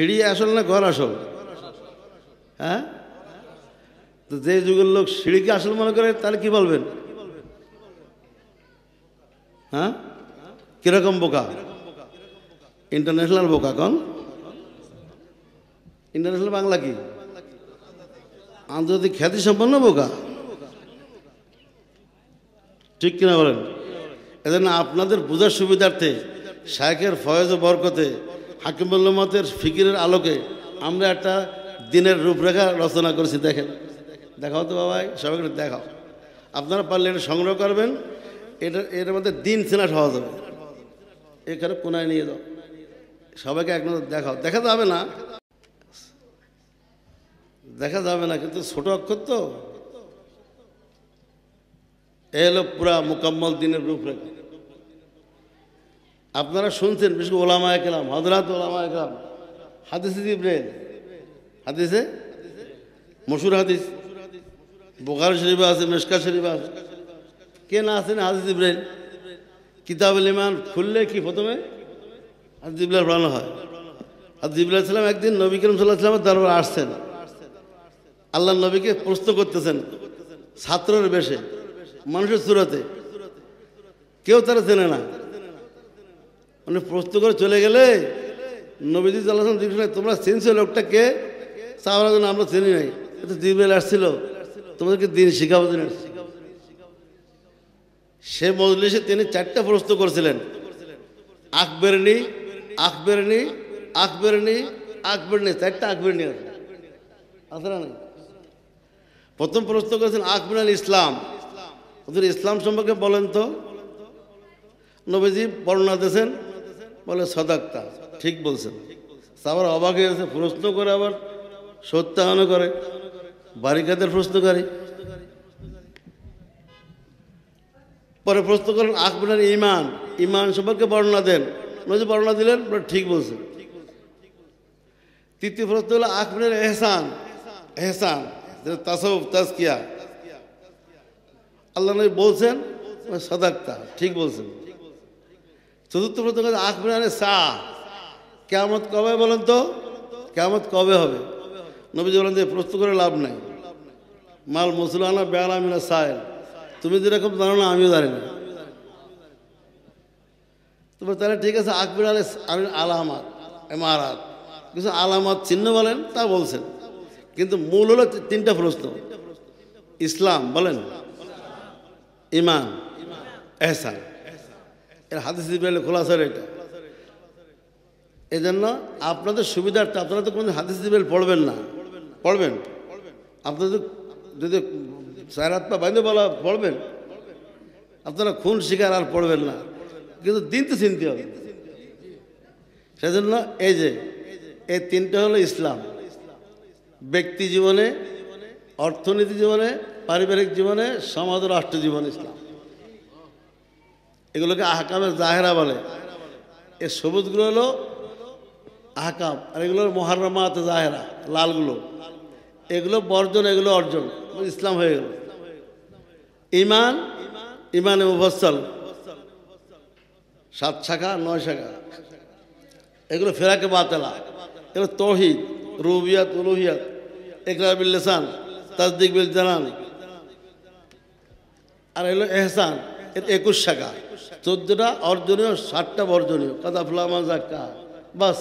সিঁড়ি আসল না ঘর আসল হ্যাঁ তো যে যুগের লোক সিঁড়িকে আসল মনে করে তাহলে কি বলবেন হ্যাঁ কিরকম বোকা ইন্টারন্যাশনাল বোকা কন ইন্টারন্যাশনাল বাংলা কি আন্তর্জাতিক খ্যাতি সম্পন্ন বোকা ঠিক কিনা বলেন এজন্য আপনাদের বোঝার সুবিধার্থে শাহের ফয়েজ ও বরকতে হাকিমুল্লা ফিকিরের আলোকে আমরা একটা দিনের রূপরেখা রচনা করেছি দেখেন দেখাও তো বাবাই সবাইকে দেখাও আপনারা পারলে এটা সংগ্রহ করবেন এটা এটার মধ্যে দিন চেনা সহজ হবে এখানে কোনায় নিয়ে যাও সবাইকে এক নজর দেখাও দেখা যাবে না দেখা যাবে না কিন্তু ছোট অক্ষর তো এ হলো পুরা মোকাম্মল দিনের রূপরেখা আপনারা শুনছেন বিশেষ করে ওলামা একলাম হজরাত ওলামা একলাম হাদিস জিব্রাইল হাদিসে মসুর হাদিস বোখার শরীফ আছে মেশকা শরীফ আছে কে না না হাদিস ইব্রাহিম কিতাব ইমান খুললে কি প্রথমে হাদিস ইবলার পড়ানো হয় হাদিস ইবলা সাল্লাম একদিন নবী করিম সাল্লাহ সাল্লামের দরবার আসছেন আল্লাহ নবীকে প্রস্ত করতেছেন ছাত্রের বেশে মানুষের সুরাতে কেউ তারা চেনে না উনি প্রশ্ন করে চলে গেলে নবীজি আল্লাহ জিজ্ঞেস তোমরা চিনছো লোকটাকে সাহাবার আমরা চিনি নাই এত জিবেল আসছিল তোমাদেরকে দিন শিখাবো দিন সে মজলিসে তিনি চারটা প্রশ্ন করেছিলেন আকবেরনি আকবেরনি আকবেরনি আকবেরনি চারটা আকবেরনি আছে না প্রথম প্রশ্ন করেছেন আকবর আল ইসলাম ইসলাম সম্পর্কে বলেন তো নবীজি বর্ণনা দিয়েছেন বলে সদাক্তা ঠিক বলছেন আবার অবাক হয়ে গেছে প্রশ্ন করে আবার সত্যায়ন করে বারিকাদের প্রশ্নকারী পরে প্রশ্ন করেন আকবরের ইমান ইমান সম্পর্কে বর্ণনা দেন নজর বর্ণনা দিলেন ঠিক বলছেন তৃতীয় প্রশ্ন হলো আকবরের এহসান এহসান তাসব তাসকিয়া আল্লাহ নবী বলছেন সদাক্তা ঠিক বলছেন চতুর্থ প্রশ্ন করছে আখবরানে সা কেমত কবে বলেন তো কেমত কবে হবে নবীজি বলেন যে প্রস্তুত করে লাভ নাই মাল মুসলানা আমি না সায়েল তুমি যেরকম জানো না আমিও জানি না তোমার তাহলে ঠিক আছে আকবর আলে আমি আলামাত এমারাত কিছু আলামাত চিহ্ন বলেন তা বলছেন কিন্তু মূল হলো তিনটা প্রশ্ন ইসলাম বলেন ইমান এহসান এর হাদিস খোলা খোলাসার এটা এজন্য আপনাদের সুবিধার্থে আপনারা তো কোনো হাতে জিব্রাইল পড়বেন না পড়বেন আপনাদের যদি সায়রাত পা বাইন্দে বলা পড়বেন আপনারা খুন শিকার আর পড়বেন না কিন্তু দিন তো চিনতে হবে সেজন্য এই যে এই তিনটা হলো ইসলাম ব্যক্তি জীবনে অর্থনীতি জীবনে পারিবারিক জীবনে সমাজ রাষ্ট্র জীবনে ইসলাম এগুলোকে আহকামের জাহেরা বলে এ সবুজগুলো হলো আহকাম আর এগুলো মহারমাত জাহেরা লালগুলো এগুলো বর্জন এগুলো অর্জন ইসলাম হয়ে গেল ইমান ইমান মুফসল সাত শাখা নয় শাখা এগুলো ফেরাকে বাতেলা এগুলো তহিদ রুবিয়াত উলুহিয়াত একরার বিল লেসান তাজদিক বিল জানান আর এগুলো এহসান এর একুশ শাখা চোদ্দোটা অর্জনীয় ষাটটা বর্জনীয় কাদা ফ্লামা জাক্কা বাস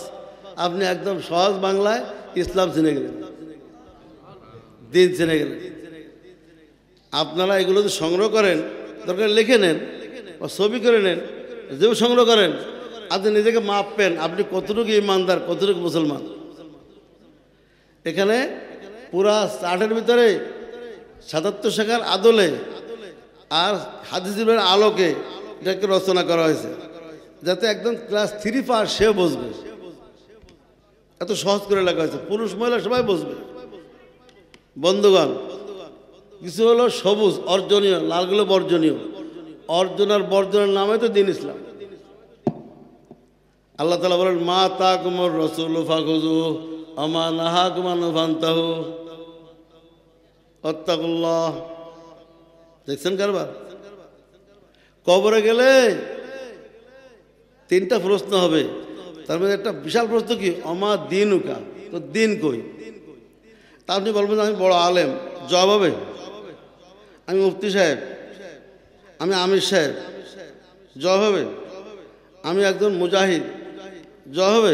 আপনি একদম সহজ বাংলায় ইসলাম চিনে গেলেন দিন চিনে গেলেন আপনারা এগুলো যদি সংগ্রহ করেন দরকার লিখে নেন বা ছবি করে নেন যেও সংগ্রহ করেন আপনি নিজেকে মাপবেন আপনি কতটুকু ইমানদার কতটুকু মুসলমান এখানে পুরা চার্টের ভিতরে সাতাত্তর শাখার আদলে আর হাদিসের আলোকে এটাকে রচনা করা হয়েছে যাতে একদম ক্লাস থ্রি পার সে বসবে এত সহজ করে লেখা হয়েছে পুরুষ মহিলা সবাই বসবে বন্ধুগণ কিছু হলো সবুজ অর্জনীয় লালগুলো বর্জনীয় অর্জন আর বর্জনের নামে তো দিন ইসলাম আল্লাহ তালা বলেন মা তা কুমর রসুল ফাগুজু আমা নাহা কুমান ফান্তাহু অত্তাকুল্লাহ দেখছেন কারবার কবরে গেলে তিনটা প্রশ্ন হবে তার মধ্যে একটা বিশাল প্রশ্ন কি অমা দিন উকা তো দিন কই তা আপনি বলবেন আমি বড় আলেম জব হবে আমি মুফতি সাহেব আমি আমির সাহেব জব হবে আমি একজন মুজাহিদ জব হবে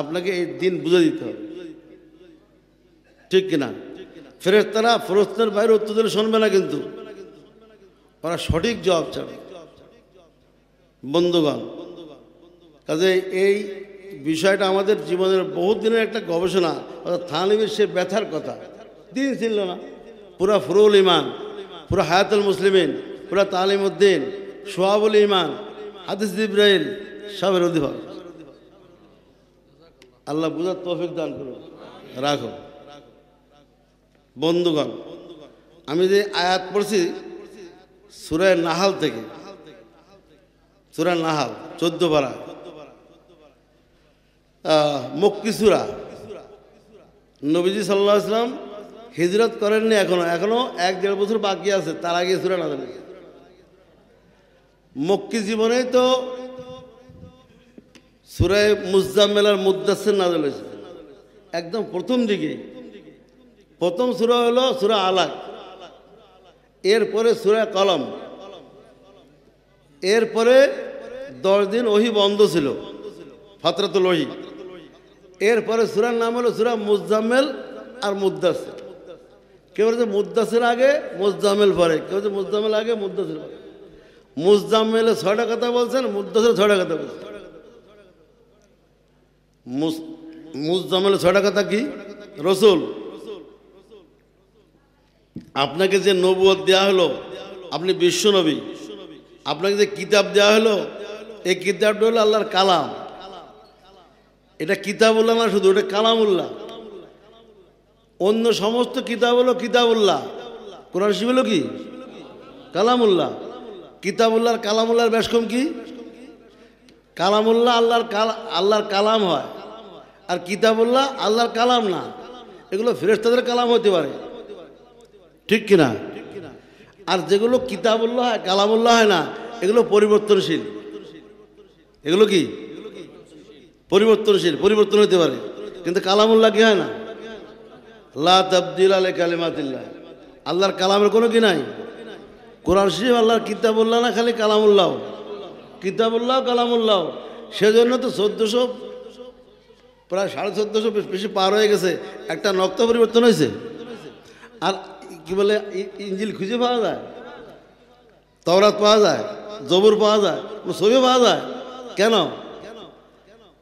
আপনাকে এই দিন বুঝে দিতে হবে ঠিক কিনা ফেরেস্তারা ফরস্তের বাইরে দিলে শুনবে না কিন্তু ওরা সঠিক জবাব চাবে বন্ধুগণ কাজে এই বিষয়টা আমাদের জীবনের বহু দিনের একটা গবেষণা অর্থাৎ থানবীর সে ব্যথার কথা দিন ছিল না পুরা ফুরুল ইমান পুরা হায়াতুল মুসলিমিন পুরা তালিম উদ্দিন সোহাবুল ইমান হাদিস ইব্রাহিম সবের অধিভাব আল্লাহ বুঝার তৌফিক দান করুন রাখো বন্ধুগণ আমি যে আয়াত পড়ছি সুরায় নাহাল থেকে সুরায় নাহাল চোদ্দ পারা মক্কি সুরা নবীজি সাল্লাহ আসলাম হিজরত করেননি এখনো এখনো এক দেড় বছর বাকি আছে তার আগে সুরা নাহাল মক্কি জীবনে তো সুরায় মুজাম্মেলার মুদাসের নাজল হয়েছে একদম প্রথম দিকে প্রথম সুরা হলো সুরা আলাক এরপরে সুরা কলম এরপরে দশ দিন ওহি বন্ধ ছিল ফতরাতুল ওহি এরপরে সুরার নাম হলো সুরা মুজাম্মেল আর মুদাসির কেউ বলছে মুদাসির আগে মুজামেল পরে কেউ বলছে মুজামেল আগে মুদ্দাসের পরে মুজাম্মেলে ছয়টা কথা বলছেন মুদ্দাসের ছয়টা কথা বলছেন মুজামেলে ছয়টা কথা কি রসুল আপনাকে যে নবুয় দেওয়া হলো আপনি বিশ্বনবী আপনাকে যে কিতাব দেওয়া হলো এই কিতাবটা হলো আল্লাহর কালাম এটা কিতাব উল্লাহ না শুধু এটা কালামুল্লাহ অন্য সমস্ত কিতাব হলো উল্লাহ কোরআন শিব হলো কি কিতাব উল্লাহর কালাম উল্লাহর ব্যাসকম কি উল্লাহ আল্লাহর আল্লাহর কালাম হয় আর উল্লাহ আল্লাহর কালাম না এগুলো ফেরেস্তাদের কালাম হতে পারে ঠিক কিনা আর যেগুলো কিতাবুল্লাহ হয় কালামুল্লাহ হয় না এগুলো পরিবর্তনশীল এগুলো কি পরিবর্তনশীল পরিবর্তন হতে পারে কিন্তু কালামুল্লাহ কি হয় না আল্লাহ তাবদিল আলে কালিমাতিল্লাহ আল্লাহর কালামের কোনো কি নাই কোরআন শিব আল্লাহর কিতাবুল্লাহ না খালি কালামুল্লাহ কিতাবুল্লাহ কালামুল্লাহ সেজন্য তো চোদ্দোশো প্রায় সাড়ে চোদ্দশো বেশি পার হয়ে গেছে একটা নক্ত পরিবর্তন হয়েছে আর কি বলে ইঞ্জিল খুঁজে পাওয়া যায় তওরাত পাওয়া যায় জবর পাওয়া যায় ছবি পাওয়া যায় কেন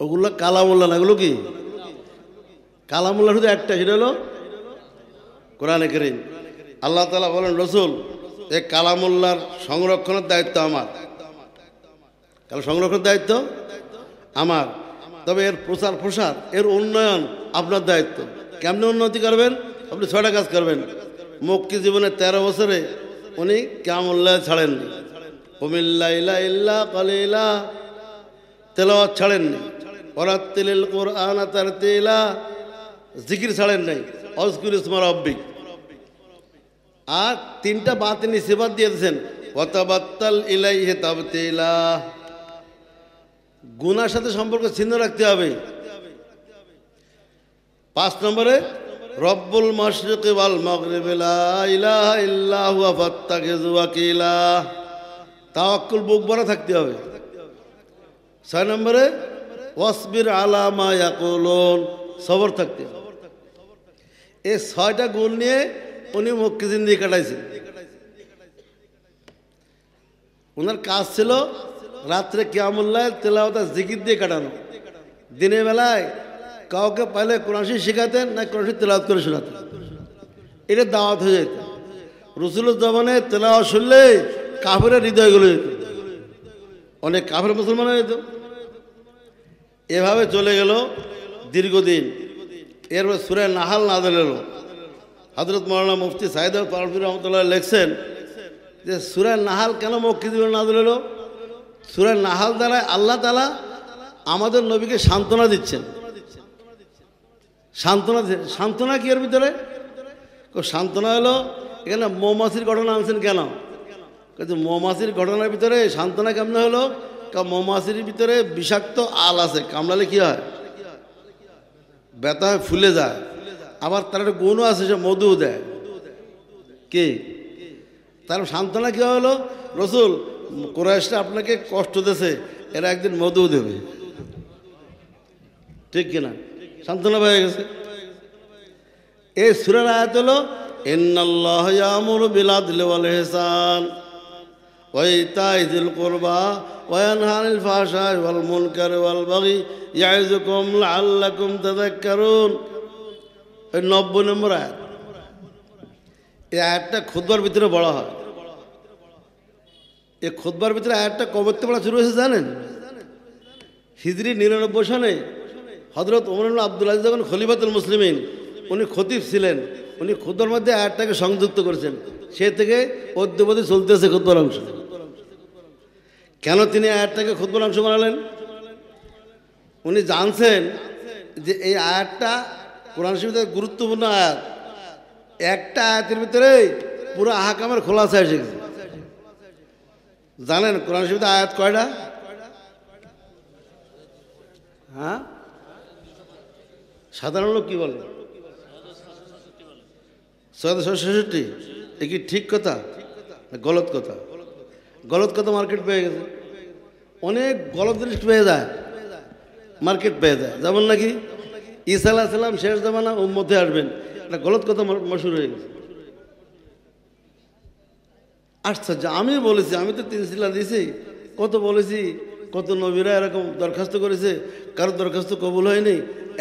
ওগুলো কালামুল্লা না এগুলো কি কালামুল্লা শুধু একটা সেটা হলো কোরআনে করিম আল্লাহ তালা বলেন রসুল এই কালামুল্লার সংরক্ষণের দায়িত্ব আমার কারণ সংরক্ষণের দায়িত্ব আমার তবে এর প্রচার প্রসার এর উন্নয়ন আপনার দায়িত্ব কেমনে উন্নতি করবেন আপনি ছয়টা কাজ করবেন মক্কি জীবনে তেরো বছরে উনি কামুল্লাহ ছাড়েননি কুমিল্লা ইলা ইল্লা কলিলা তেলাওয়াত ছাড়েননি কোর আনা তার তেলা জিকির ছাড়েন নাই অজকুর ইসমার অব্বিক আর তিনটা বা তিনি সেবাদ দিয়েছেন ওয়াতাবাত্তাল ইলাইহে তেলা গুনার সাথে সম্পর্ক ছিন্ন রাখতে হবে পাঁচ নম্বরে রব্বুল মশরিকে ওয়াল মাগরিবে লা ইলাহা ইল্লাহু হুয়া ফাত্তাখিযু ওয়াকিলা তাওয়াক্কুল বুক ভরা থাকতে হবে ছয় নম্বরে ওয়াসবির আলা মা ইয়াকুলুন সবর থাকতে হবে এই ছয়টা গুণ নিয়ে উনি মুক্তি জিন্দি কাটাইছেন ওনার কাজ ছিল রাত্রে কিয়ামুল্লাহ তেলাওতা জিকির দিয়ে কাটানো দিনের বেলায় কাউকে পাইলে কোরআশি শেখাতেন না কোরআশি তেলাওয়াত করে শোনাতেন এটা দাওয়াত হয়ে যেত রসুল জমানে তেলাওয়া শুনলে কাফেরের হৃদয় গুলো যেত অনেক কাফের মুসলমান হয়ে যেত এভাবে চলে গেল দীর্ঘদিন এরপর সুরে নাহাল না এলো হজরত মৌলানা মুফতি সাইদ পারফুর রহমতুল্লাহ লেখছেন যে সুরে নাহাল কেন মক্কি দিবেন না এলো সুরে নাহাল দ্বারা আল্লাহ তালা আমাদের নবীকে সান্ত্বনা দিচ্ছেন সান্ত্বনা সান্ত্বনা কি এর ভিতরে সান্ত্বনা হলো এখানে মৌমাছির ঘটনা আনছেন কেন কিন্তু মৌমাছির ঘটনার ভিতরে সান্ত্বনা কেমন হলো মৌমাছির ভিতরে বিষাক্ত আল আছে কামড়ালে কি হয় ব্যথা হয় ফুলে যায় আবার তার একটা গুণও আছে সে মধু দেয় কে তার সান্ত্বনা কী হলো রসুল কোরআশটা আপনাকে কষ্ট দেছে এরা একদিন মধু দেবে ঠিক কিনা সান্ত্বনা পেয়ে গেছে এই সুরের আয়াত হলো ইন্নাল্লাহ ইয়ামুরু বিল আদলি ওয়াল ইহসান وإيتاء ذي القربى وينهى عن الفحشاء والمنكر والبغي يعظكم لعلكم تذكرون নব্বই নম্বর আয়াত এই আয়াতটা খুদবার ভিতরে বড় হয় এই খুদবার ভিতরে আয়াতটা কবর পড়া শুরু হয়েছে জানেন হিজড়ি নিরানব্বই সনে হজরত ওমরান আব্দুল আজিজ যখন খলিফাতুল মুসলিমিন উনি খতিব ছিলেন উনি খুদ্ার মধ্যে আয়াতটাকে সংযুক্ত করেছেন সে থেকে অদ্যপদে চলতেছে খুদ্বার অংশ কেন তিনি আয়াতটাকে খুদ্বার অংশ বানালেন উনি জানছেন যে এই আয়াতটা কোরআন শরীফের গুরুত্বপূর্ণ আয়াত একটা আয়াতের ভিতরে পুরো আহাকামের খোলাসা এসে গেছে জানেন কোরআন শরীফের আয়াত কয়টা হ্যাঁ সাধারণ লোক কী বলে ছয় এ কি ঠিক কথা গলত কথা গলত কথা মার্কেট পেয়ে গেছে অনেক গলত জিনিস পেয়ে যায় মার্কেট পেয়ে যায় যেমন নাকি ইসা আল্লাহ সাল্লাম শেষ জামানা ওর মধ্যে আসবেন এটা গলত কথা মশুর হয়ে গেছে আচ্ছা আমি বলেছি আমি তো তিন শিলা দিয়েছি কত বলেছি কত নবীরা এরকম দরখাস্ত করেছে কারো দরখাস্ত কবুল হয়নি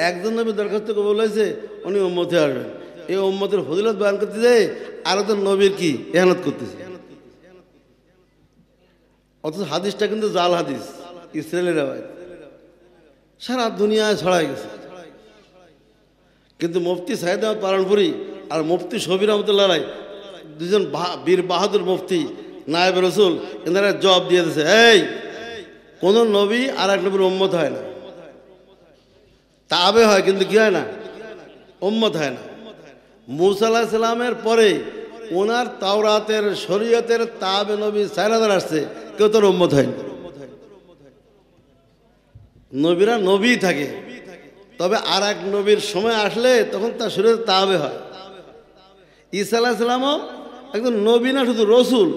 একজন নবী দরখাস্ত কবল হয়েছে উনি ওম্মতে আসবেন এই ওম্মতের ফজিলত বয়ান করতে যায় আরও তো নবীর কি এহানত করতেছে অথচ হাদিসটা কিন্তু জাল হাদিস ইসরায়েলের সারা দুনিয়ায় ছড়াই গেছে কিন্তু মুফতি সাহেদ আহমদ পালনপুরি আর মুফতি শবির রহমতুল্লাহ রায় দুজন বীর বাহাদুর মুফতি নায়েব রসুল এনারা জবাব দিয়ে দিয়েছে এই কোনো নবী আর এক নবীর উম্মত হয় না তাবে হয় কিন্তু কি হয় না উম্মত হয় না মুসাল্লাহ পরে ওনার তাওরাতের শরীয়তের তাবে নবী সাইলাদার আসছে কেউ তোর উম্মত হয় নবীরা নবী থাকে তবে আর এক নবীর সময় আসলে তখন তার শরীরে তাবে হয় ঈসা আল্লাহ একজন নবী না শুধু রসুল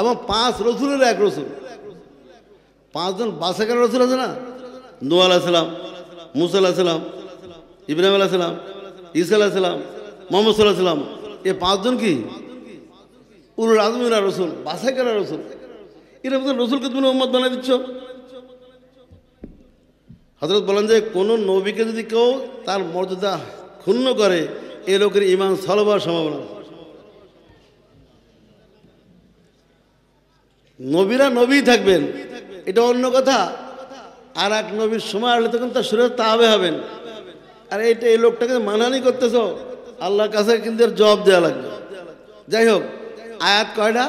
এবং পাঁচ রসুলের এক রসুল পাঁচজন বাসাকার রসুল আছে না নোয়াল সালাম মুসা আল্লাহ ইব্রাহিম আল্লাহ সাল্লাম ইসা আল্লাহ সাল্লাম মোহাম্মদ সাল্লাহ সাল্লাম এ পাঁচজন কি উরুল আজমিরা রসুল বাসাই রসুল এরা মধ্যে রসুলকে তুমি মোহাম্মদ বানিয়ে দিচ্ছ হজরত বলেন যে কোনো নবীকে যদি কেউ তার মর্যাদা ক্ষুণ্ণ করে এ লোকের ইমান হওয়ার সম্ভাবনা নবীরা নবী থাকবেন এটা অন্য কথা আর এক নবীর সময় আসলে তখন তার শরীরে তাবে হবেন আর এইটা এই লোকটাকে মানানি করতেছ আল্লাহর কাছে কিন্তু এর জবাব দেওয়া লাগবে যাই হোক আয়াত কয়টা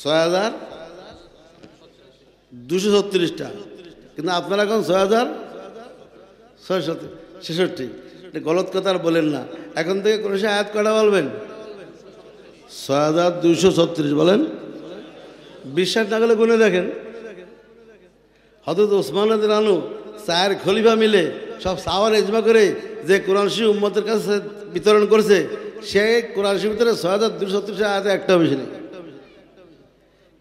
ছয় হাজার দুশো ছত্রিশটা কিন্তু আপনারা এখন ছয় হাজার ছয় ছেষট্টি এটা গলত কথা আর বলেন না এখন থেকে কোনো সে আয়াত কয়টা বলবেন ছয় হাজার দুশো ছত্রিশ বলেন বিশ্বাস না গেলে গুনে দেখেন হজরত ওসমান রানু চায়ের খলিফা মিলে সব সাওয়ার এজমা করে যে কোরআন শিব উম্মতের কাছে বিতরণ করেছে সে কোরআন শিব ভিতরে ছয় হাজার দুশো সত্তরশো আয়াতে একটা বেশি নেই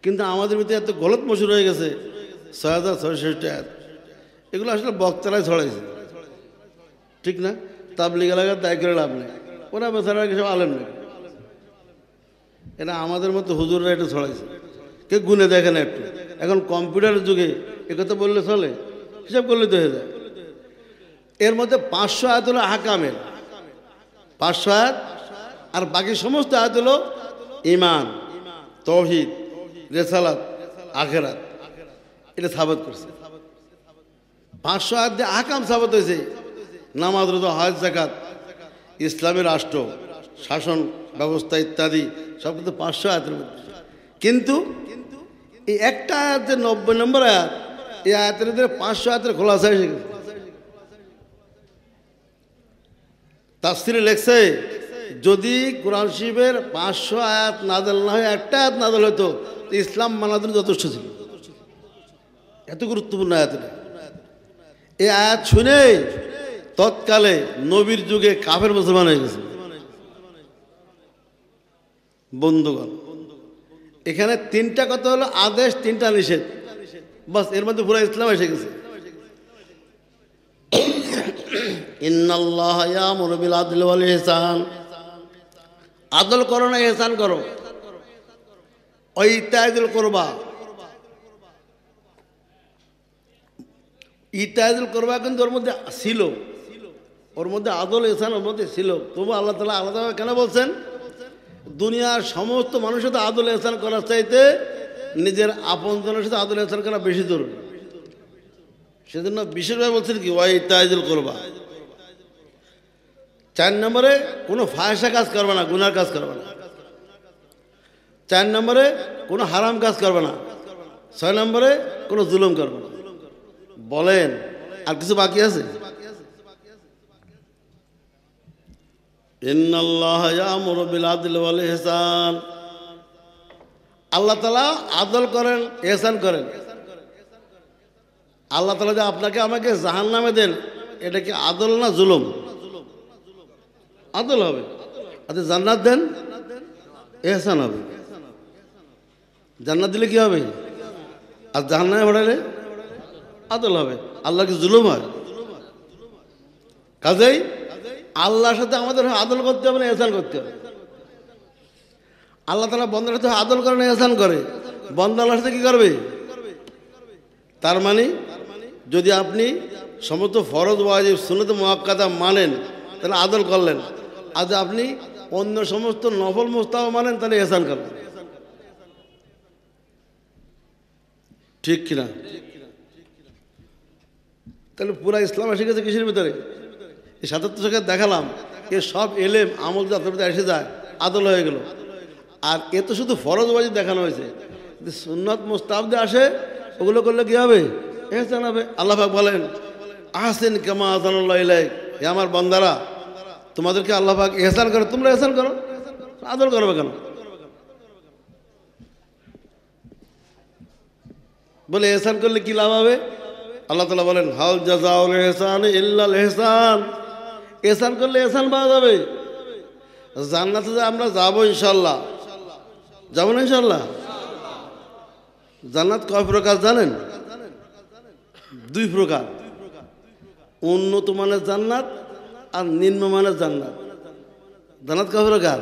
কিন্তু আমাদের ভিতরে এত গলত মশুর হয়ে গেছে ছয় হাজার ছয়ষষ্টি আয়াত এগুলো আসলে বক্তারাই ছড়াইছে ঠিক না তাবলিগ এলাকার দায় করে লাভ নেই ওরা বেচারা সব আলেম নেই এটা আমাদের মতো হুজুররা এটা ছড়াইছে কেউ গুনে দেখে না একটু এখন কম্পিউটারের যুগে কথা বললে চলে হিসাব করলে তো হয়ে যায় এর মধ্যে পাঁচশো আয়াত হলো হাকামের পাঁচশো আয়াত আর বাকি সমস্ত আয়াত হলো ইমান তহিদ রেসালাত আখেরাত এটা সাবত করছে পাঁচশো আয়াত দিয়ে আহকাম সাবত হয়েছে নামাজ রত হাজ জাকাত ইসলামী রাষ্ট্র শাসন ব্যবস্থা ইত্যাদি সব কিন্তু পাঁচশো আয়াতের মধ্যে কিন্তু এই একটা আয়াত যে নব্বই নম্বর আয়াত এই আয়াতের ভিতরে পাঁচশো আয়াতের খোলাসা এসে গেছে স্ত্রী লেখছে যদি কোরআন শিবের পাঁচশো আয়াত নাজল না হয় একটা আয়াত নাজাল হতো ইসলাম মানাদের যথেষ্ট ছিল এত গুরুত্বপূর্ণ আয়াত এই আয়াত শুনে তৎকালে নবীর যুগে কাফের মুসলমান হয়ে গেছে বন্ধুগণ এখানে তিনটা কথা হলো আদেশ তিনটা নিষেধ বাস এর মধ্যে পুরো ইসলাম এসে গেছে ইন্নাল্লাহ ইয়ামুরু বিল আদলি ওয়াল ইহসান আদল করো না এহসান করো ইতায়াদুল করবা ইতায়াদুল করবা কিন্তু ওর মধ্যে ছিল ওর মধ্যে আদল এহসান ওর মধ্যে ছিল তবু আল্লাহ তালা আলাদাভাবে কেন বলছেন দুনিয়ার সমস্ত মানুষের তো আদল এহসান করার চাইতে নিজের আপনজনের সাথে আদর আচরণ করা বেশি জরুরি সেজন্য বিশেষভাবে বলছেন কি ওয়াই তাইজুল করবা চার নম্বরে কোনো ফায়সা কাজ করবে না গুনার কাজ করবে না চার নম্বরে কোনো হারাম কাজ করবে না ছয় নম্বরে কোনো জুলুম করবে না বলেন আর কিছু বাকি আছে ইন্নাল্লাহ ইয়ামুরু বিল আদলি ওয়াল ইহসান আল্লাহ তালা আদল করেন এহসান করেন আল্লাহ তালা যে আপনাকে আমাকে জাহান নামে দেন এটা কি আদল না জুলুম আদল হবে আচ্ছা জান্নাত দেন এহসান হবে জান্নাত দিলে কি হবে আর জাহান নামে ভরালে আদল হবে আল্লাহ কি জুলুম হয় কাজেই আল্লাহর সাথে আমাদের আদল করতে হবে না এহসান করতে হবে আল্লাহ তালা বন্দার সাথে আদল করে না এসান করে বন্দা আল্লাহর সাথে কী করবে তার মানে যদি আপনি সমস্ত ফরজ ওয়াজিব সুনত মোয়াক্কাদা মানেন তাহলে আদল করলেন আজ আপনি অন্য সমস্ত নফল মোস্তাহ মানেন তাহলে এসান করলেন ঠিক কিনা তাহলে পুরা ইসলাম এসে গেছে কিসের ভিতরে এই সাতাত্তর সঙ্গে দেখালাম এ সব এলেম আমল যাতে এসে যায় আদল হয়ে গেল আর এ তো শুধু ফরজ দেখানো হয়েছে সুন্নত মোস্তাবদে আসে ওগুলো করলে কী হবে এ জানাবে আল্লাহাক বলেন আহসেন কেমা আসানুল্লাহ হে আমার বন্দারা তোমাদেরকে আল্লাহাক এহসান করো তোমরা এহসান করো আদর করবে কেন বলে এহসান করলে কি লাভ হবে আল্লাহ তালা বলেন হাল জাজাউল এহসান ইল্লাল এহসান এহসান করলে এহসান পাওয়া যাবে জান্নাতে আমরা যাবো ইনশাল্লাহ যাবো না ইনশাল্লাহ জান্নাত কয় প্রকার জানেন দুই প্রকার উন্নত মানের জান্নাত আর মানের জান্নাত জান্নাত কয় প্রকার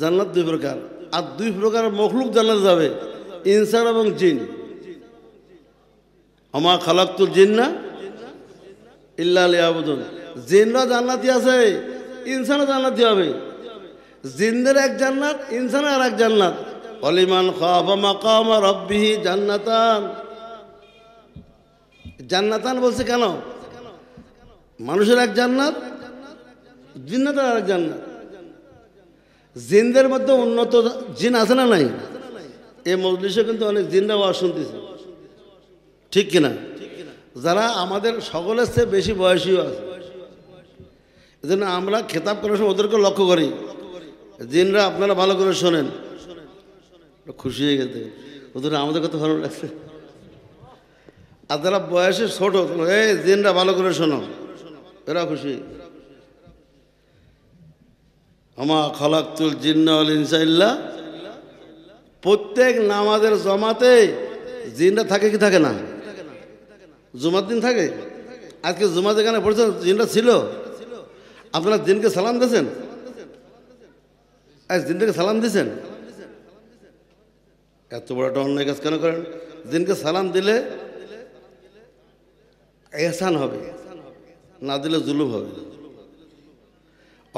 জান্নাত দুই প্রকার আর দুই প্রকার মখলুক জান্নাত যাবে ইনসান এবং জিন আমা খালাক্তুল না ইল্লা আলিয়া আবুদন জিনরা জান্নাতি আছে ইনসানও জান্নাতি হবে জিন্দের এক জান্নাত ইনসান আর এক জান্নাত অলিমান জান্নাতান জান্নাতান বলছে কেন মানুষের এক জান্নাত জিন্নাত আর এক জান্নাত জিন্দের মধ্যে উন্নত জিন আছে না নাই এই মজলিসে কিন্তু অনেক জিন্দা ওয়াজ শুনতেছে ঠিক কিনা যারা আমাদের সকলের চেয়ে বেশি বয়সীও আছে এজন্য আমরা খেতাব করার সময় ওদেরকে লক্ষ্য করি জিনরা আপনারা ভালো করে শোনেন খুশি হয়ে গেছে ওদের আমাদের কথা ভালো লাগছে আর তারা বয়সে ছোট এই জিনরা ভালো করে শোনো এরা খুশি আমা খলাকুল জিন্নাল ইনসাইল্লা প্রত্যেক নামাজের জমাতে জিনরা থাকে কি থাকে না জুমার দিন থাকে আজকে জুমা যেখানে পড়েছেন জিনরা ছিল আপনারা দিনকে সালাম দিয়েছেন আজ দিনটাকে সালাম দিয়েছেন এত বড় একটা অন্যায় কাজ কেন করেন দিনকে সালাম দিলে এহসান হবে না দিলে জুলুম হবে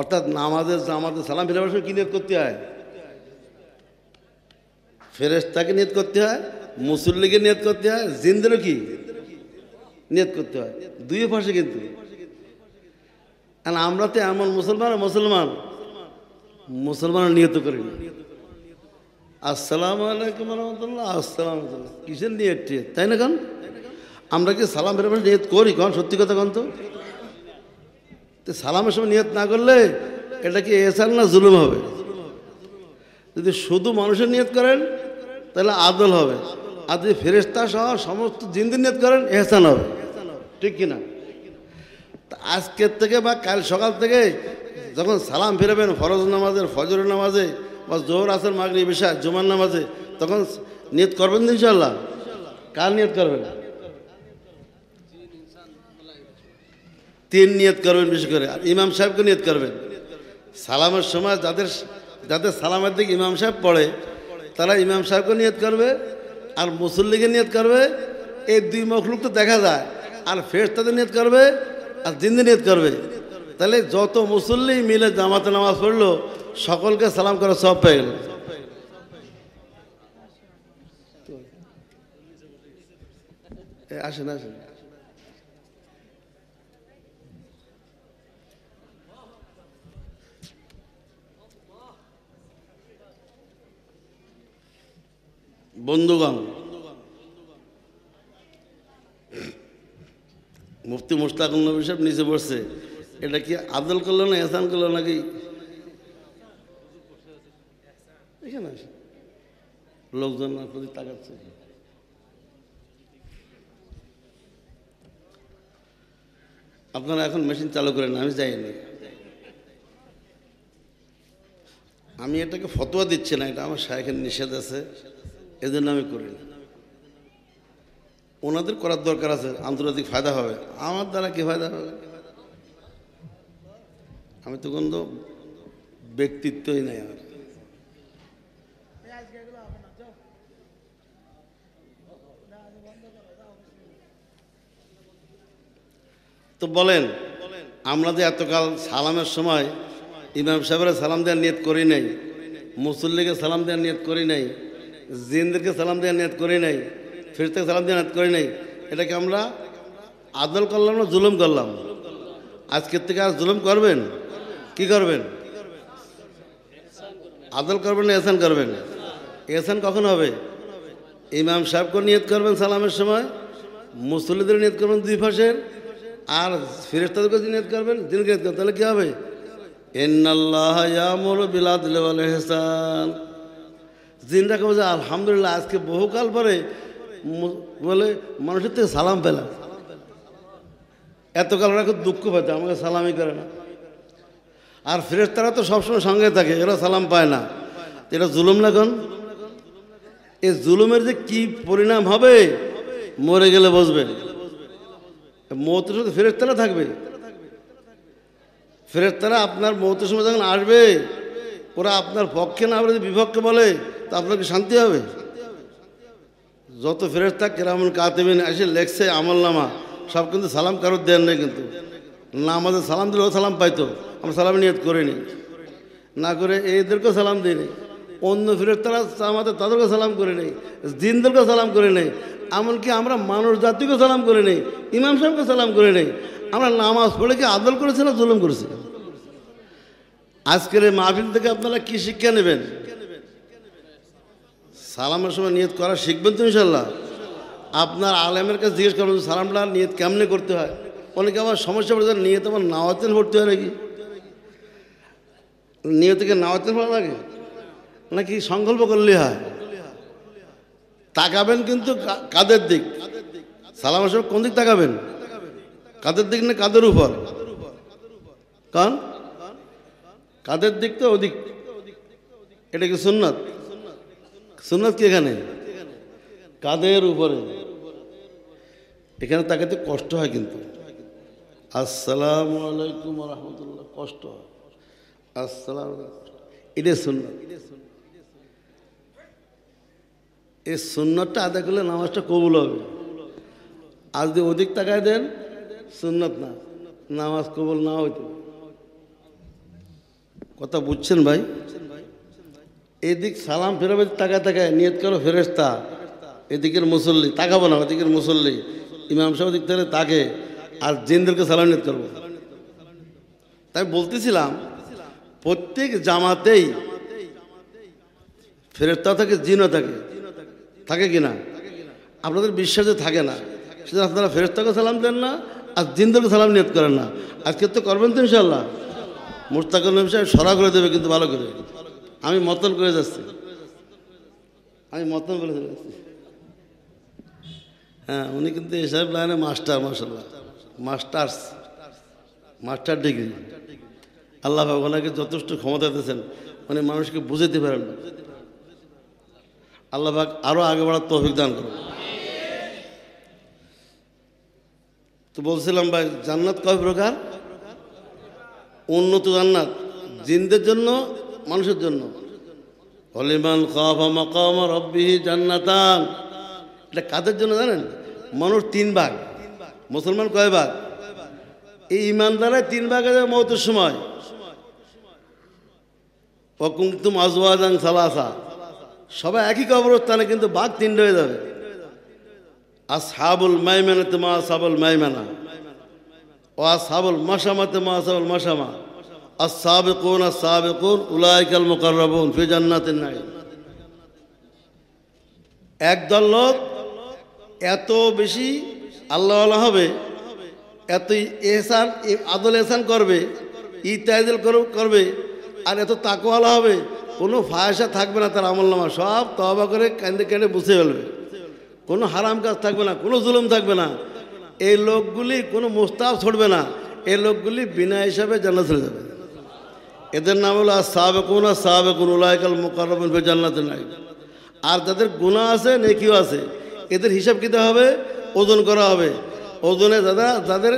অর্থাৎ নামাজের আমাদের সালাম ফেরাবার সময় নিয়ত করতে হয় ফেরেস্তাকে নিয়ত করতে হয় মুসল্লিকে নিয়ত করতে হয় জিন্দের কি নিয়ত করতে হয় দুই পাশে কিন্তু আর আমরা তো এমন মুসলমান মুসলমান মুসলমানের নিহত করে আসসালাম আলাইকুম রহমতুল্লাহ আসসালাম কিসের নিয়ত তাই না কান আমরা কি সালাম ফেরামের নিয়ত করি কন সত্যি কথা কন তো সালামের সময় নিয়ত না করলে এটা কি এসাল না জুলুম হবে যদি শুধু মানুষের নিয়ত করেন তাহলে আদল হবে আর যদি ফেরেস্তা সহ সমস্ত জিন্দির নিয়ত করেন এহসান হবে ঠিক কিনা আজকের থেকে বা কাল সকাল থেকে যখন সালাম ফেরাবেন ফরজ নামাজের ফজর নামাজে বা জোহর আসর মাগরি বিশা জুমার নামাজে তখন নিয়ত করবেন ইনশাল্লাহ কার নিয়ত করবেন তিন নিয়ত করবেন বেশি করে আর ইমাম সাহেবকে নিয়ত করবেন সালামের সময় যাদের যাদের সালামের দিকে ইমাম সাহেব পড়ে তারা ইমাম সাহেবকে নিয়ত করবে আর মুসল্লিকে নিয়ত করবে এই দুই মখলুক তো দেখা যায় আর ফের তাদের নিয়ত করবে আর জিন্দি নিয়ত করবে তাহলে যত মুসল্লি মিলে জামাত নামাজ পড়লো সকলকে সালাম করে সব পেয়ে গেল আসেন আসেন বন্ধুগণ মুফতি মুশতাক নবী সাহেব নিজে বসছে এটা কি আব্দুল করলো না এসান করলো নাকি লোকজন প্রতি তাকাচ্ছে আপনারা এখন মেশিন চালু করেন আমি যাইনি আমি এটাকে ফতোয়া দিচ্ছি না এটা আমার শায়েখের নিষেধ আছে এজন্য আমি করি না ওনাদের করার দরকার আছে আন্তর্জাতিক ফায়দা হবে আমার দ্বারা কি ফায়দা হবে আমি তো কোনো ব্যক্তিত্বই নাই আমার তো বলেন আমরা যে এতকাল সালামের সময় ইমাম সাহেবের সালাম দেওয়ার নিয়ত করি নাই মুসল্লিকে সালাম দেওয়ার নিয়ত করি নাই জিনদেরকে সালাম দেওয়ার নিয়ত করি নাই ফিরতে সালাম দেওয়ার নিয়ত করি নাই এটাকে আমরা আদল করলাম না জুলুম করলাম আজকের থেকে আর জুলুম করবেন কি করবেন আদল করবেন না এসান করবেন এসান কখন হবে ইমাম সাহেবকে নিয়ত করবেন সালামের সময় মুসল্লিদের নিয়ত করবেন দুই পাশের আর ফিরেস্তাদেরকে নিয়ত করবেন দিন নিয়ত করবেন তাহলে কী হবে এন্নাল্লাহ ইয়ামুর বিলাদ লেওয়াল হেসান জিনরা কে বলছে আলহামদুলিল্লাহ আজকে বহুকাল পরে বলে মানুষের থেকে সালাম পেলাম এতকাল ওরা খুব দুঃখ পেত আমাকে সালামই করে না আর ফেরেস্তারা তো সবসময় সঙ্গে থাকে এরা সালাম পায় না এটা জুলুম না এখন এই জুলুমের যে কি পরিণাম হবে মরে গেলে বসবে মৌতের সাথে ফেরেস্তারা থাকবে ফেরেস্তারা আপনার মৌতের সময় যখন আসবে ওরা আপনার পক্ষে না যদি বিপক্ষে বলে তা আপনাকে শান্তি হবে যত ফেরেস্তা কেরামন কাতেবিন এসে লেখছে আমল নামা সব কিন্তু সালাম কারোর দেন নেই কিন্তু আমাদের সালাম দিলেও সালাম পাইতো আমরা সালাম নিয়ত করিনি না করে এদেরকেও সালাম দিই নি অন্য ফিরের তারা আমাদের তাদেরকে সালাম করে নেই দিনদেরকে সালাম করে নেই এমনকি আমরা মানুষ জাতিকে সালাম করে নেই ইমাম সাহেবকে সালাম করে নেই আমরা নামাজ পড়ে কি আদল করেছি না জুলুম করেছি আজকের এই মাহফিল থেকে আপনারা কি শিক্ষা নেবেন সালামের সময় নিয়ত করা শিখবেন তো ইনশাল্লাহ আপনার আলেমের কাছে জিজ্ঞেস করবেন সালামটা নিয়ত কেমনে করতে হয় অনেকে আবার সমস্যা পড়ে নিয়ে তোমার নাওয়াতেন ভর্তি হয় নাকি নিয়ে থেকে নাওয়াতেন ভালো লাগে নাকি সংকল্প করলে হয় তাকাবেন কিন্তু কাদের দিক সালাম আসব কোন দিক তাকাবেন কাদের দিক না কাদের উপর কারণ কাদের দিক তো ওদিক এটা কি সুননাথ সুননাথ কি এখানে কাদের উপরে এখানে তাকাতে কষ্ট হয় কিন্তু আসসালাম আলাইকুম রহমতুল্লাহ কষ্ট আসসালাম এটা সুন্নত এই সুন্নতটা আদায় করলে নামাজটা কবুল হবে আজ যদি অধিক টাকায় দেন সুন্নত না নামাজ কবুল না হইতে কথা বুঝছেন ভাই এদিক সালাম ফেরাবে তাকায় তাকায় নিয়ত করো ফেরেস্তা এদিকের মুসল্লি তাকাবো না ওদিকের মুসল্লি ইমাম সাহেব দিক থেকে তাকে আর জেনদেরকে নিতে পারবো তাই বলতেছিলাম প্রত্যেক জামাতেই ফেরতা থাকে জিনও থাকে থাকে কি না আপনাদের বিশ্বাসে থাকে না সেটা আপনারা ফেরস্তাকে সালাম দেন না আর জিনদেরকে সালাম নিয়ত করেন না আজকে তো করবেন তো ইনশাল্লাহ মুস্তাক সাহেব সরা করে দেবে কিন্তু ভালো করে আমি মতন করে যাচ্ছি আমি মতন করে যাচ্ছি হ্যাঁ উনি কিন্তু এসব লাইনে মাস্টার মাসাল্লাহ মাস্টার্স মাস্টার ডিগ্রি আল্লাহ ওনাকে যথেষ্ট ক্ষমতা দিয়েছেন মানে মানুষকে বুঝাতে পারেন আল্লাহবাক আরও আগে বাড়ার তহফিক দান করুন তো বলছিলাম ভাই জান্নাত কয় প্রকার উন্নত জান্নাত জিন্দের জন্য মানুষের জন্য হলিমান জান্নাতান এটা কাদের জন্য জানেন মানুষ তিন ভাগ মুসলমান কয় ভাগ এই ইমানদারা তিন ভাগে যাবে মত সময় অকুমতুম আজওয়াজাং সালাসা সবাই একই কবরস্থানে কিন্তু বাঘ তিনটে হয়ে যাবে আর সাবল মাইমানা তোমা সাবল মাইমানা ও আর সাবল মাসামা তোমা সাবল মাসামা আর সাবে কোন আর সাবে কোন উলাইকাল মোকারবন ফি জান্নাতের নাই একদল লোক এত বেশি আল্লাহ আল্লাহ হবে এত এহসান আদল এহসান করবে ইতাইদুল করবে আর এত তাকওয়ালা হবে কোনো ফায়সা থাকবে না তার আমল নামা সব তবা করে কেন্দ্রে কেন্দ্রে বসে ফেলবে কোনো হারাম কাজ থাকবে না কোনো জুলুম থাকবে না এই লোকগুলি কোনো মুস্তাব ছড়বে না এই লোকগুলি বিনা হিসাবে জান্নাত চলে যাবে এদের নাম হলো কোন আর সাবেকুন উলায়কাল মোকারবিন জান্নাত নাই আর যাদের গুণা আছে নেকিও আছে এদের হিসাব কিতে হবে ওজন করা হবে ওজনে দাদা যাদের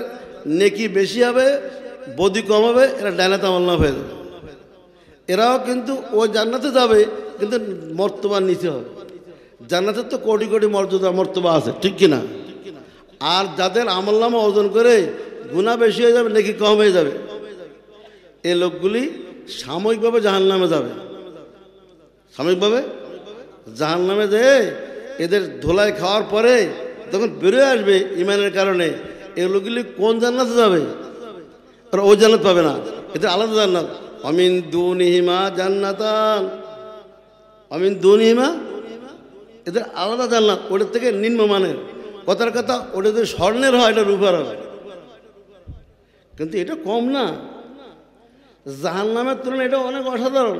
নেকি বেশি হবে বদি কম হবে এরা ডাইনাতে আমল্লা হয়ে যাবে এরাও কিন্তু ও জান্নাতে যাবে কিন্তু মর্তবা নিচে হবে জান্নাতের তো কোটি কোটি মর্যাদা মর্তবা আছে ঠিক কিনা আর যাদের আমল্লামা ওজন করে গুণা বেশি হয়ে যাবে নাকি কম হয়ে যাবে এই লোকগুলি সাময়িকভাবে জাহান নামে যাবে সাময়িকভাবে জাহান নামে যেয়ে এদের ধোলায় খাওয়ার পরে তখন বেরোয় আসবে ইমানের কারণে এগুলোগুলি কোন জান্নাতে যাবে আর ও জান্নাত পাবে না এটা আলাদা জান্নাত অমিন দুনিহিমা জান্নাতান অমিন দুনিহিমা এদের আলাদা জান্নাত ওটার থেকে নিম্নমানের কথার কথা ওটা যদি স্বর্ণের হয় এটা রূপার হবে কিন্তু এটা কম না জাহান নামের তুলনায় এটা অনেক অসাধারণ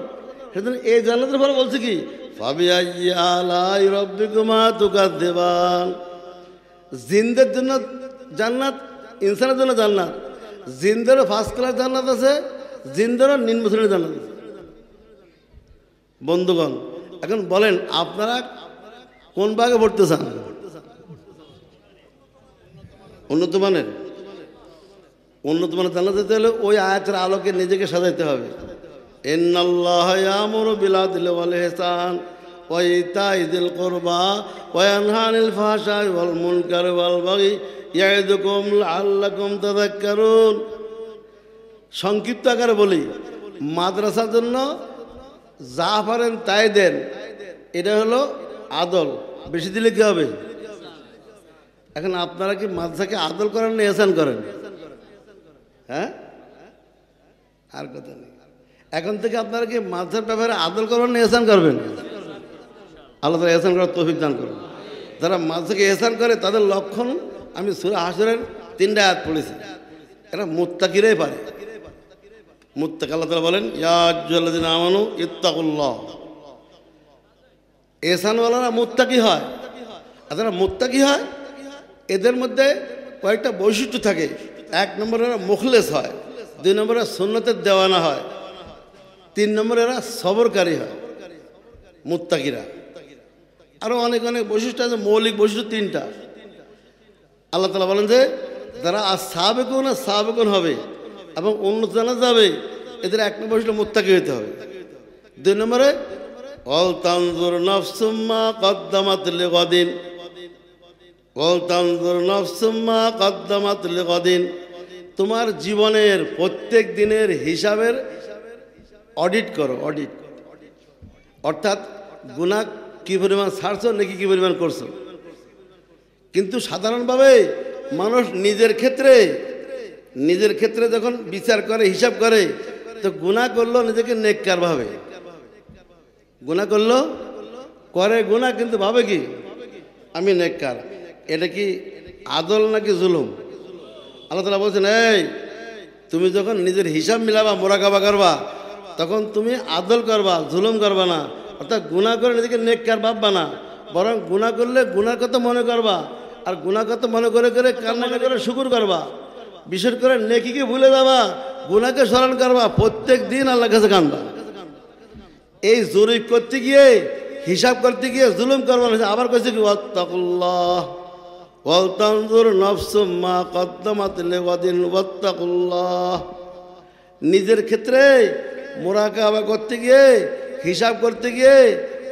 সেদিন এই জান্নাতের ফলে বলছে কি ফাবিআ আলাই রব্বিকুমা দেবান জিন্দের জন্য জান্নাত ইনসানের জন্য জান্নাত জিন্দেরও ফার্স্ট ক্লাস জান্নাত আছে জিন্দেরও নিম্ন শ্রেণীর জান্নাত আছে বন্ধুগণ এখন বলেন আপনারা কোন ভাগে ভর্তি চান উন্নত মানের উন্নত মানের জানা যেতে হলে ওই আয়াতের আলোকে নিজেকে সাজাইতে হবে এন্নাল্লাহ আমর বিলাদ হেসান وإيتاء ذي القربى وينهى عن الفحشاء والمنكر والبغي يعدكم لعلكم تذكرون সংক্ষিপ্ত আকারে বলি মাদ্রাসার জন্য যা পারেন তাই দেন এটা হলো আদল বেশি দিলে কি হবে এখন আপনারা কি মাদ্রাসাকে আদল করেন না এসান করেন হ্যাঁ আর কথা নেই এখন থেকে আপনারা কি মাদ্রাসার ব্যাপারে আদল করবেন না এসান করবেন আল্লাহ তালা এহসান করার তৌফিক দান করুন যারা মানুষকে এহসান করে তাদের লক্ষণ আমি সুরে হাসরের তিনটা আয়াত পড়েছি এরা মুত্তাকিরাই পারে মুত্তাক আল্লাহ তালা বলেন ইয়াজ্জুল্লাদিন আমানু ইত্তাকুল্লাহ এহসানওয়ালারা মুত্তাকি হয় আর যারা মুত্তাকি হয় এদের মধ্যে কয়েকটা বৈশিষ্ট্য থাকে এক নম্বর এরা মুখলেস হয় দুই নম্বরে সুন্নতের দেওয়ানা হয় তিন নম্বর এরা সবরকারী হয় মুত্তাকিরা আরও অনেক অনেক বৈশিষ্ট্য আছে মৌলিক বৈশিষ্ট্য তিনটা আল্লাহ তালা বলেন যে তারা আর সাবেক আর সাবেক হবে এবং অন্য জানা যাবে এদের এক নম্বর বৈশিষ্ট্য মোত্তাকি হতে হবে দুই নম্বরে অল অল তোমার জীবনের প্রত্যেক দিনের হিসাবের অডিট করো অডিট অর্থাৎ গুণা কি পরিমাণ ছাড়ছো নাকি কি পরিমাণ করছো কিন্তু সাধারণভাবে মানুষ নিজের ক্ষেত্রে নিজের ক্ষেত্রে যখন বিচার করে হিসাব করে তো গুণা করলো নিজেকে নেককার ভাবে গুণা করলো করে গুণা কিন্তু ভাবে কি আমি নেককার এটা কি আদল নাকি জুলুম আল্লাহ তালা বলছেন এই তুমি যখন নিজের হিসাব মিলাবা মোরাকাবা করবা তখন তুমি আদল করবা জুলুম করবা না অর্থাৎ গুণা করে নিজেকে নেককার ভাববা না বরং গুণা করলে গুণার কথা মনে করবা আর গুণার কথা মনে করে করে কান্না করে শুকুর করবা বিশেষ করে নেকিকে ভুলে যাবা গুণাকে স্মরণ করবা প্রত্যেক দিন আল্লাহ কাছে কান্দা এই জরিপ করতে গিয়ে হিসাব করতে গিয়ে জুলুম করবা আবার কইছে কি নিজের ক্ষেত্রে আবার করতে গিয়ে হিসাব করতে গিয়ে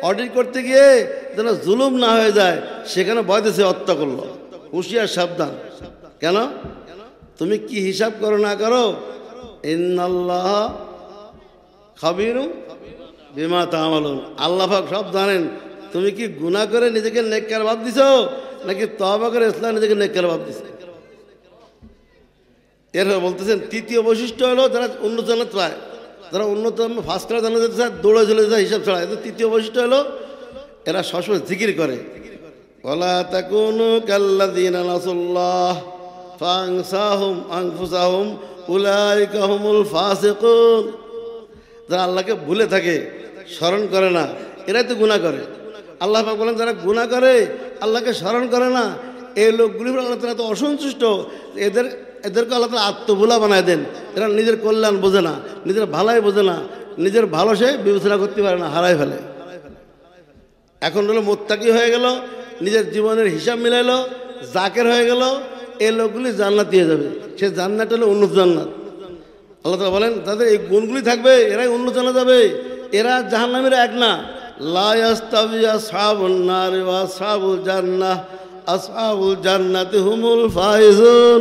অডিট করতে গিয়ে যেন জুলুম না হয়ে যায় সেখানে বয়দেশে হত্যা করলো হুশিয়ার সাবধান কেন তুমি কি হিসাব করো না করো ইন্নাল্লাহ খাবির বিমা তামালুন আল্লাহ সব জানেন তুমি কি গুণা করে নিজেকে নেককার ভাব দিছ নাকি তবা করে ইসলাম নিজেকে নেককার ভাব দিছ এরপর বলতেছেন তৃতীয় বৈশিষ্ট্য হলো যারা অন্য জানাত পায় যারা উন্নত ফার্স্ট ক্লাস জানা যেতে চায় দৌড়ে চলে যায় হিসাব ছাড়া এদের তৃতীয় বৈশিষ্ট্য হলো এরা সবসময় জিকির করে ওলা তা কোনো কাল্লা দিন আনাসুল্লাহ ফাংসাহম আংফুসাহম উলাই কাহমুল ফাসেকুন যারা আল্লাহকে ভুলে থাকে স্মরণ করে না এরাই তো গুণা করে আল্লাহ পাক বলেন যারা গুণা করে আল্লাহকে স্মরণ করে না এই লোকগুলি আল্লাহ তারা তো অসন্তুষ্ট এদের এদেরকে আল্লাহ তালা আত্মভোলা বানায় দেন এরা নিজের কল্যাণ বোঝে না নিজের ভালাই বোঝে না নিজের ভালো সে বিবেচনা করতে পারে না হারাই ফেলে এখন হলো মোত্তাকি হয়ে গেল নিজের জীবনের হিসাব মিলাইলো জাকের হয়ে গেল এই লোকগুলি জান্নাত দিয়ে যাবে সে জান্নাত হলো উন্নত জান্নাত আল্লাহ তালা বলেন তাদের এই গুণগুলি থাকবে এরাই উন্নত জানা যাবে এরা জাহান্নামেরা এক না লাস্তাবিয়া সাবুল নারে বা সাবুল হুমুল ফাইজুন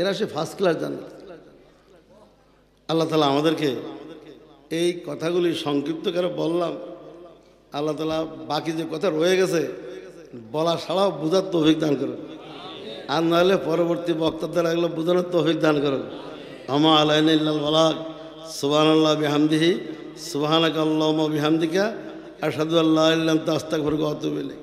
এরা সে ফার্স্ট ক্লাস জান্নাত আল্লাহ তালা আমাদেরকে এই কথাগুলি সংক্ষিপ্ত করে বললাম আল্লাহ তালা বাকি যে কথা রয়ে গেছে বলা ছাড়াও বোঝার তৌফিক দান করেন আর নাহলে পরবর্তী বক্তাদের এগুলো বোঝানোর তৌফিক দান করেন আমা আলাইন বলাক সুবাহ আল্লাহ বিহামদিহি সুবাহ আল্লাহ বিহামদিকা আর আল্লাহ আল্লাহ তাস্তাক ভরগ অত